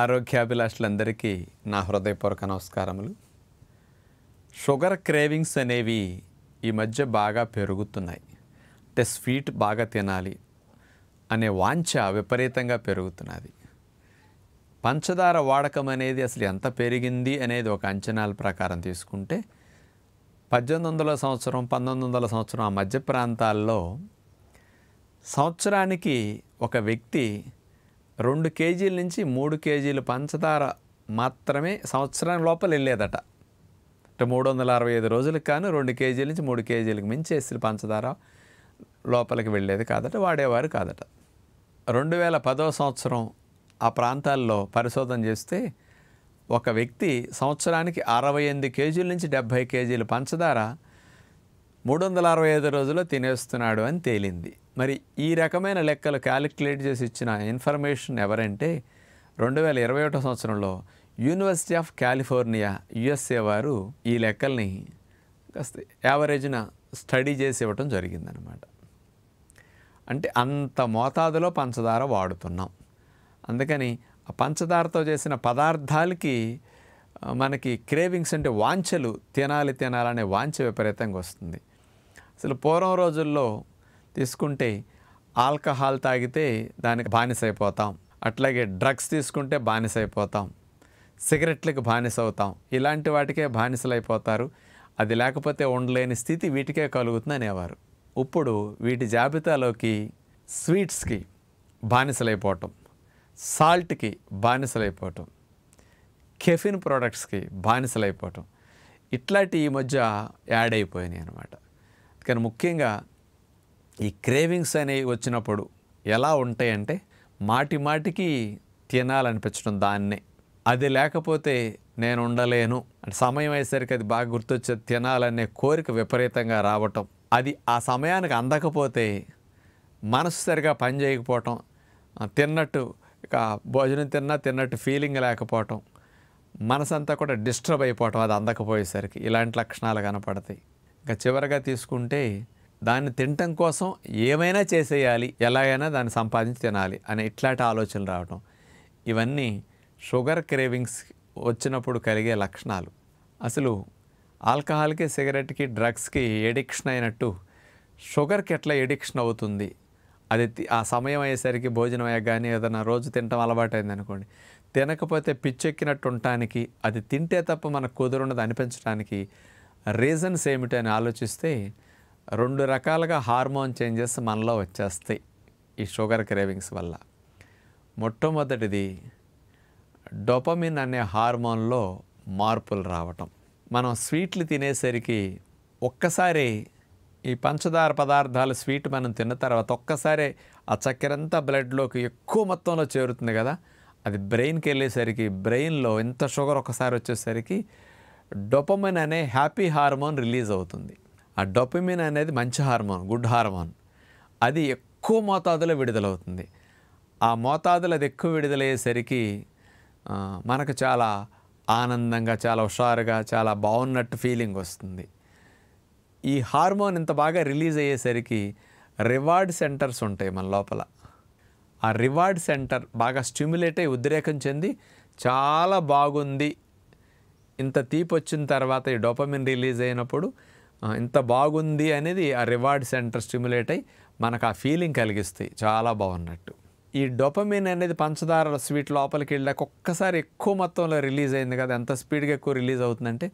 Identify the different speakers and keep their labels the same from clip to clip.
Speaker 1: ఆరోగ్యాభిలాషులందరికీ నా హృదయపూర్వక నమస్కారములు షుగర్ క్రేవింగ్స్ అనేవి ఈ మధ్య బాగా పెరుగుతున్నాయి అంటే స్వీట్ బాగా తినాలి అనే వాంఛ విపరీతంగా పెరుగుతున్నది పంచదార వాడకం అనేది అసలు ఎంత పెరిగింది అనేది ఒక అంచనాల ప్రకారం తీసుకుంటే పద్దెనిమిది వందల సంవత్సరం పంతొమ్మిది వందల సంవత్సరం ఆ మధ్య ప్రాంతాల్లో సంవత్సరానికి ఒక వ్యక్తి రెండు కేజీల నుంచి మూడు కేజీలు పంచదార మాత్రమే సంవత్సరం లోపల వెళ్ళేదట అంటే మూడు వందల అరవై ఐదు రోజులకు కానీ రెండు కేజీల నుంచి మూడు కేజీలకు మించి ఎస్సీలు పంచదార లోపలికి వెళ్ళేది కాదట వాడేవారు కాదట రెండు వేల పదో సంవత్సరం ఆ ప్రాంతాల్లో పరిశోధన చేస్తే ఒక వ్యక్తి సంవత్సరానికి అరవై ఎనిమిది కేజీల నుంచి డెబ్భై కేజీలు పంచదార మూడు వందల అరవై ఐదు రోజుల్లో తినేస్తున్నాడు అని తేలింది మరి ఈ రకమైన లెక్కలు క్యాలిక్యులేట్ చేసి ఇచ్చిన ఇన్ఫర్మేషన్ ఎవరంటే రెండు వేల ఇరవై ఒకటో సంవత్సరంలో యూనివర్సిటీ ఆఫ్ కాలిఫోర్నియా యుఎస్ఏ వారు ఈ లెక్కల్ని కాస్త యావరేజ్న స్టడీ చేసి ఇవ్వటం జరిగిందనమాట అంటే అంత మోతాదులో పంచదార వాడుతున్నాం అందుకని ఆ పంచదారతో చేసిన పదార్థాలకి మనకి క్రేవింగ్స్ అంటే వాంఛలు తినాలి తినాలనే వాంఛ విపరీతంగా వస్తుంది అసలు పూర్వం రోజుల్లో తీసుకుంటే ఆల్కహాల్ తాగితే దానికి బానిసైపోతాం అట్లాగే డ్రగ్స్ తీసుకుంటే బానిసైపోతాం సిగరెట్లకు బానిస అవుతాం ఇలాంటి వాటికే బానిసలైపోతారు అది లేకపోతే ఉండలేని స్థితి వీటికే కలుగుతుంది అనేవారు ఇప్పుడు వీటి జాబితాలోకి స్వీట్స్కి బానిసలైపోవటం సాల్ట్కి బానిసలైపోవటం కెఫిన్ ప్రోడక్ట్స్కి బానిసలైపోవటం ఇట్లాంటి ఈ మధ్య యాడ్ అయిపోయినాయి అనమాట కానీ ముఖ్యంగా ఈ క్రేవింగ్స్ అనేవి వచ్చినప్పుడు ఎలా ఉంటాయంటే మాటి మాటికి తినాలనిపించడం దాన్నే అది లేకపోతే నేను ఉండలేను అంటే సమయం అయ్యేసరికి అది బాగా గుర్తొచ్చే తినాలనే కోరిక విపరీతంగా రావటం అది ఆ సమయానికి అందకపోతే మనసు సరిగా పని చేయకపోవటం తిన్నట్టు ఇక భోజనం తిన్నా తిన్నట్టు ఫీలింగ్ లేకపోవటం మనసంతా కూడా డిస్టర్బ్ అయిపోవటం అది అందకపోయేసరికి ఇలాంటి లక్షణాలు కనపడతాయి ఇంకా చివరిగా తీసుకుంటే దాన్ని తినటం కోసం ఏమైనా చేసేయాలి ఎలాగైనా దాన్ని సంపాదించి తినాలి అనే ఇట్లాంటి ఆలోచనలు రావడం ఇవన్నీ షుగర్ క్రేవింగ్స్ వచ్చినప్పుడు కలిగే లక్షణాలు అసలు ఆల్కహాల్కి సిగరెట్కి డ్రగ్స్కి ఎడిక్షన్ అయినట్టు షుగర్కి ఎట్లా ఎడిక్షన్ అవుతుంది అది ఆ సమయం అయ్యేసరికి భోజనం అయ్యే కానీ ఏదైనా రోజు తినటం అలవాటైంది అనుకోండి తినకపోతే పిచ్చెక్కినట్టు ఉండటానికి అది తింటే తప్ప మనకు కుదురున్నది అనిపించడానికి రీజన్స్ ఏమిటని ఆలోచిస్తే రెండు రకాలుగా హార్మోన్ చేంజెస్ మనలో వచ్చేస్తాయి ఈ షుగర్ క్రేవింగ్స్ వల్ల మొట్టమొదటిది డొపమిన్ అనే హార్మోన్లో మార్పులు రావటం మనం స్వీట్లు తినేసరికి ఒక్కసారి ఈ పంచదార పదార్థాలు స్వీట్ మనం తిన్న తర్వాత ఒక్కసారి ఆ చక్కెరంతా బ్లడ్లోకి ఎక్కువ మొత్తంలో చేరుతుంది కదా అది బ్రెయిన్కి వెళ్ళేసరికి బ్రెయిన్లో ఎంత షుగర్ ఒకసారి వచ్చేసరికి డొపమిన్ అనే హ్యాపీ హార్మోన్ రిలీజ్ అవుతుంది ఆ డొపమిన్ అనేది మంచి హార్మోన్ గుడ్ హార్మోన్ అది ఎక్కువ మోతాదులో విడుదలవుతుంది ఆ మోతాదులు అది ఎక్కువ విడుదలయ్యేసరికి మనకు చాలా ఆనందంగా చాలా హుషారుగా చాలా బాగున్నట్టు ఫీలింగ్ వస్తుంది ఈ హార్మోన్ ఇంత బాగా రిలీజ్ అయ్యేసరికి రివార్డ్ సెంటర్స్ ఉంటాయి మన లోపల ఆ రివార్డ్ సెంటర్ బాగా స్టిమ్యులేట్ అయ్యి ఉద్రేకం చెంది చాలా బాగుంది ఇంత తీపి వచ్చిన తర్వాత ఈ డోపమిన్ రిలీజ్ అయినప్పుడు ఇంత బాగుంది అనేది ఆ రివార్డ్ సెంటర్ స్టిమ్యులేట్ అయ్యి మనకు ఆ ఫీలింగ్ కలిగిస్తాయి చాలా బాగున్నట్టు ఈ డొపమిన్ అనేది పంచదార స్వీట్ లోపలికి వెళ్ళాక ఒక్కసారి ఎక్కువ మొత్తంలో రిలీజ్ అయింది కదా ఎంత స్పీడ్గా ఎక్కువ రిలీజ్ అవుతుందంటే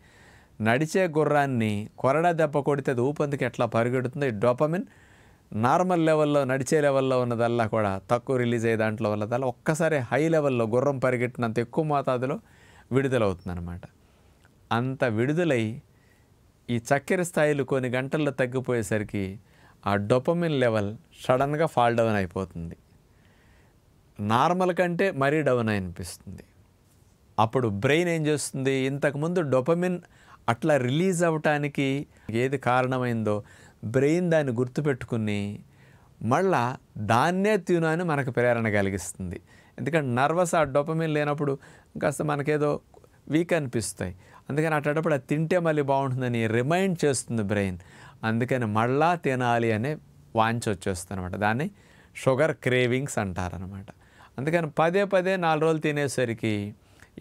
Speaker 1: నడిచే గుర్రాన్ని కొరడా దెబ్బ కొడితే అది ఊపందుకు ఎట్లా పరిగెడుతుందో ఈ డొపమిన్ నార్మల్ లెవెల్లో నడిచే లెవెల్లో ఉన్నదల్లా కూడా తక్కువ రిలీజ్ అయ్యే దాంట్లో వల్లదల్లా ఒక్కసారి హై లెవెల్లో గుర్రం పరిగెట్టినంత ఎక్కువ మోతాదులో అనమాట అంత విడుదలై ఈ చక్కెర స్థాయిలు కొన్ని గంటల్లో తగ్గిపోయేసరికి ఆ డొపమిన్ లెవెల్ సడన్గా ఫాల్ డౌన్ అయిపోతుంది నార్మల్ కంటే మరీ డౌన్ అనిపిస్తుంది అప్పుడు బ్రెయిన్ ఏం చేస్తుంది ఇంతకుముందు డొపమిన్ అట్లా రిలీజ్ అవ్వటానికి ఏది కారణమైందో బ్రెయిన్ దాన్ని గుర్తుపెట్టుకుని మళ్ళా దాన్నే అని మనకు ప్రేరణ కలిగిస్తుంది ఎందుకంటే నర్వస్ ఆ డొపమిన్ లేనప్పుడు కాస్త మనకేదో వీక్ అనిపిస్తాయి అందుకని అటప్పుడు అది తింటే మళ్ళీ బాగుంటుందని రిమైండ్ చేస్తుంది బ్రెయిన్ అందుకని మళ్ళా తినాలి అనే వాంచి వచ్చేస్తుంది అనమాట దాన్ని షుగర్ క్రేవింగ్స్ అంటారనమాట అందుకని పదే పదే నాలుగు రోజులు తినేసరికి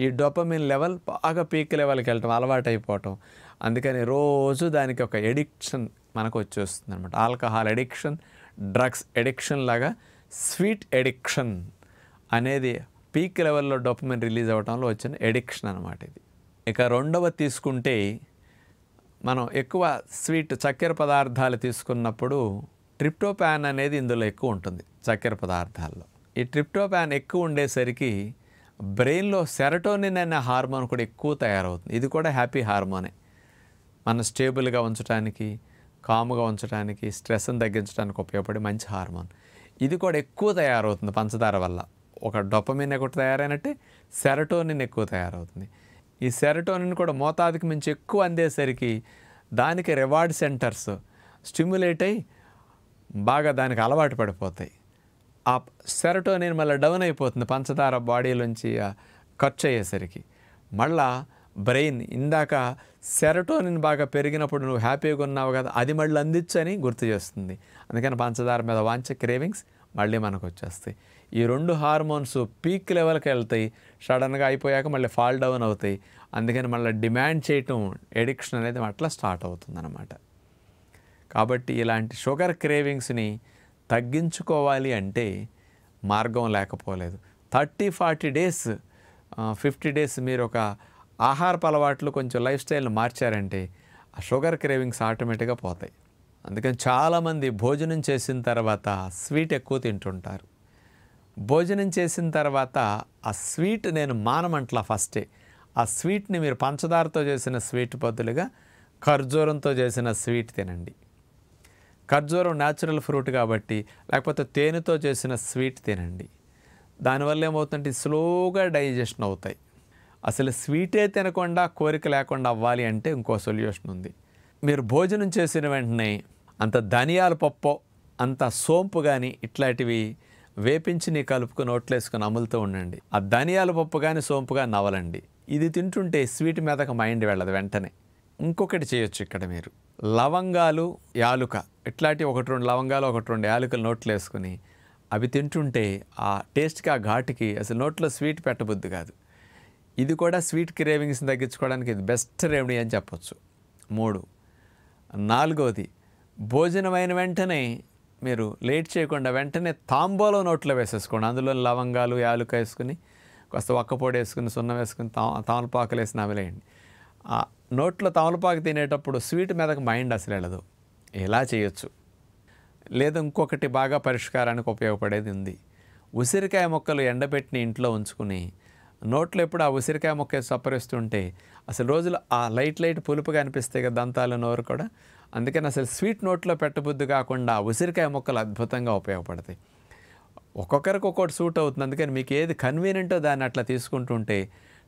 Speaker 1: ఈ డొపమిన్ లెవెల్ బాగా పీక్ లెవెల్కి వెళ్ళటం అలవాటు అయిపోవటం అందుకని రోజు దానికి ఒక ఎడిక్షన్ మనకు వచ్చేస్తుంది అనమాట ఆల్కహాల్ ఎడిక్షన్ డ్రగ్స్ ఎడిక్షన్ లాగా స్వీట్ ఎడిక్షన్ అనేది పీక్ లెవెల్లో డొపమిన్ రిలీజ్ అవ్వడంలో వచ్చిన ఎడిక్షన్ అనమాట ఇది ఇక రెండవ తీసుకుంటే మనం ఎక్కువ స్వీట్ చక్కెర పదార్థాలు తీసుకున్నప్పుడు ట్రిప్టోప్యాన్ అనేది ఇందులో ఎక్కువ ఉంటుంది చక్కెర పదార్థాల్లో ఈ ట్రిప్టోప్యాన్ ఎక్కువ ఉండేసరికి బ్రెయిన్లో సెరటోనిన్ అనే హార్మోన్ కూడా ఎక్కువ తయారవుతుంది ఇది కూడా హ్యాపీ హార్మోనే మన స్టేబుల్గా ఉంచడానికి కాముగా ఉంచడానికి స్ట్రెస్ని తగ్గించడానికి ఉపయోగపడే మంచి హార్మోన్ ఇది కూడా ఎక్కువ తయారవుతుంది పంచదార వల్ల ఒక డొపమిన్ ఎక్కువ తయారైనట్టే సెరటోనిన్ ఎక్కువ తయారవుతుంది ఈ సెరటోనిన్ కూడా మోతాదుకి మించి ఎక్కువ అందేసరికి దానికి రివార్డ్ సెంటర్స్ స్టిమ్యులేట్ అయ్యి బాగా దానికి అలవాటు పడిపోతాయి ఆ సెరటోనిన్ మళ్ళీ డౌన్ అయిపోతుంది పంచదార బాడీలోంచి ఖర్చు అయ్యేసరికి మళ్ళా బ్రెయిన్ ఇందాక సెరటోనిన్ బాగా పెరిగినప్పుడు నువ్వు హ్యాపీగా ఉన్నావు కదా అది మళ్ళీ అందించని గుర్తు చేస్తుంది అందుకని పంచదార మీద వాంచ క్రేవింగ్స్ మళ్ళీ మనకు వచ్చేస్తాయి ఈ రెండు హార్మోన్స్ పీక్ లెవెల్కి వెళ్తాయి సడన్గా అయిపోయాక మళ్ళీ ఫాల్ డౌన్ అవుతాయి అందుకని మళ్ళీ డిమాండ్ చేయటం ఎడిక్షన్ అనేది అట్లా స్టార్ట్ అవుతుందన్నమాట కాబట్టి ఇలాంటి షుగర్ క్రేవింగ్స్ని తగ్గించుకోవాలి అంటే మార్గం లేకపోలేదు thirty forty days fifty days మీరు ఒక ఆహారపు అలవాట్లు కొంచెం లైఫ్ స్టైల్ని మార్చారంటే ఆ షుగర్ క్రేవింగ్స్ ఆటోమేటిక్గా పోతాయి అందుకని చాలామంది భోజనం చేసిన తర్వాత స్వీట్ ఎక్కువ తింటుంటారు భోజనం చేసిన తర్వాత ఆ స్వీట్ నేను మానమంట్లా ఫస్టే ఆ స్వీట్ని మీరు పంచదారతో చేసిన స్వీట్ బదులుగా ఖర్జూరంతో చేసిన స్వీట్ తినండి ఖర్జూరం న్యాచురల్ ఫ్రూట్ కాబట్టి లేకపోతే తేనెతో చేసిన స్వీట్ తినండి దానివల్ల ఏమవుతుంటే స్లోగా డైజెషన్ అవుతాయి అసలు స్వీటే తినకుండా కోరిక లేకుండా అవ్వాలి అంటే ఇంకో సొల్యూషన్ ఉంది మీరు భోజనం చేసిన వెంటనే అంత ధనియాల పప్పో అంత సోంపు కానీ ఇట్లాంటివి వేపించి నీ కలుపుకు నోట్లేసుకుని అమలుతూ ఉండండి ఆ ధనియాల పప్పు కానీ సోంపు కానీ నవలండి ఇది తింటుంటే స్వీట్ మీదకు మైండ్ వెళ్ళదు వెంటనే ఇంకొకటి చేయొచ్చు ఇక్కడ మీరు లవంగాలు యాలుక ఇట్లాంటి ఒకటి రెండు లవంగాలు ఒకటి రెండు యాలుకలు నోట్లు వేసుకుని అవి తింటుంటే ఆ టేస్ట్కి ఆ ఘాటుకి అసలు నోట్లో స్వీట్ పెట్టబుద్ది కాదు ఇది కూడా స్వీట్ క్రేవింగ్స్ని తగ్గించుకోవడానికి ఇది బెస్ట్ రెమెడీ అని చెప్పొచ్చు మూడు నాలుగవది భోజనమైన వెంటనే మీరు లేట్ చేయకుండా వెంటనే తాంబూలో నోట్లో వేసేసుకోండి అందులో లవంగాలు యాలుక వేసుకుని కాస్త ఒక్కపొడి వేసుకుని సున్నం వేసుకుని తా తామలపాకులు వేసి ఆ నోట్లో తామలపాకు తినేటప్పుడు స్వీట్ మీదకు మైండ్ అసలు వెళ్ళదు ఎలా చేయొచ్చు లేదు ఇంకొకటి బాగా పరిష్కారానికి ఉపయోగపడేది ఉంది ఉసిరికాయ మొక్కలు ఎండబెట్టిన ఇంట్లో ఉంచుకుని నోట్లో ఎప్పుడు ఆ ఉసిరికాయ మొక్క సప్పరిస్తుంటే అసలు రోజులు ఆ లైట్ లైట్ పులుపుగా అనిపిస్తాయి కదా దంతాలు నోరు కూడా అందుకని అసలు స్వీట్ నోట్లో పెట్టబుద్ధి కాకుండా ఉసిరికాయ ముక్కలు అద్భుతంగా ఉపయోగపడతాయి ఒక్కొక్కరికి ఒక్కొక్కటి సూట్ అవుతుంది అందుకని మీకు ఏది కన్వీనియంటో దాన్ని అట్లా తీసుకుంటుంటే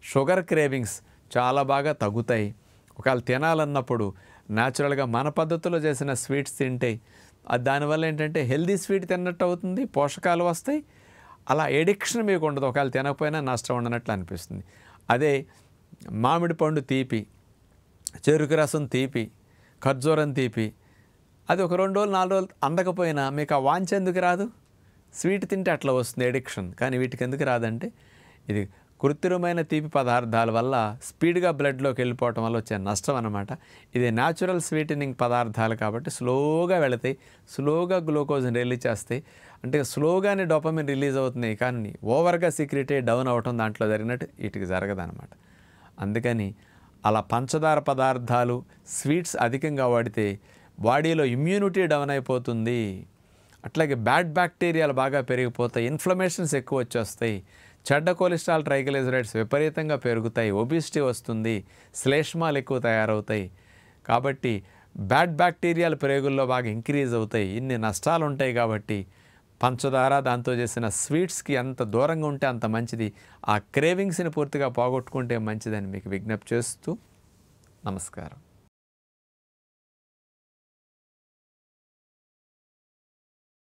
Speaker 1: షుగర్ క్రేవింగ్స్ చాలా బాగా తగ్గుతాయి ఒకవేళ తినాలన్నప్పుడు న్యాచురల్గా మన పద్ధతిలో చేసిన స్వీట్స్ తింటే దానివల్ల ఏంటంటే హెల్దీ స్వీట్ తిన్నట్టు అవుతుంది పోషకాలు వస్తాయి అలా ఎడిక్షన్ మీకు ఉండదు ఒకవేళ తినకపోయినా నష్టం ఉండనట్లు అనిపిస్తుంది అదే మామిడి పండు తీపి చెరుకు రసం తీపి ఖర్జూరం తీపి అది ఒక రెండు రోజులు నాలుగు రోజులు అందకపోయినా మీకు ఆ వాంచ ఎందుకు రాదు స్వీట్ తింటే అట్లా వస్తుంది ఎడిక్షన్ కానీ వీటికి ఎందుకు రాదంటే ఇది కృత్రిమైన తీపి పదార్థాల వల్ల స్పీడ్గా బ్లడ్లోకి వెళ్ళిపోవటం వల్ల వచ్చే నష్టం అనమాట ఇది న్యాచురల్ స్వీటనింగ్ పదార్థాలు కాబట్టి స్లోగా వెళతాయి స్లోగా గ్లూకోజ్ని రిలీజ్ చేస్తాయి అంటే స్లోగానే డొపమిన్ రిలీజ్ అవుతున్నాయి కానీ ఓవర్గా సీక్రెటే డౌన్ అవ్వటం దాంట్లో జరిగినట్టు వీటికి అనమాట అందుకని అలా పంచదార పదార్థాలు స్వీట్స్ అధికంగా వాడితే బాడీలో ఇమ్యూనిటీ డౌన్ అయిపోతుంది అట్లాగే బ్యాడ్ బ్యాక్టీరియాలు బాగా పెరిగిపోతాయి ఇన్ఫ్లమేషన్స్ ఎక్కువ వచ్చేస్తాయి చెడ్డ కొలెస్ట్రాల్ ట్రైగ్లైజరైడ్స్ విపరీతంగా పెరుగుతాయి ఒబిసిటీ వస్తుంది శ్లేష్మాలు ఎక్కువ తయారవుతాయి కాబట్టి బ్యాడ్ బ్యాక్టీరియాలు ప్రయోగుల్లో బాగా ఇంక్రీజ్ అవుతాయి ఇన్ని నష్టాలు ఉంటాయి కాబట్టి పంచదార దాంతో చేసిన స్వీట్స్కి ఎంత దూరంగా ఉంటే అంత మంచిది ఆ క్రేవింగ్స్ని పూర్తిగా పోగొట్టుకుంటే మంచిదని మీకు విజ్ఞప్తి చేస్తూ నమస్కారం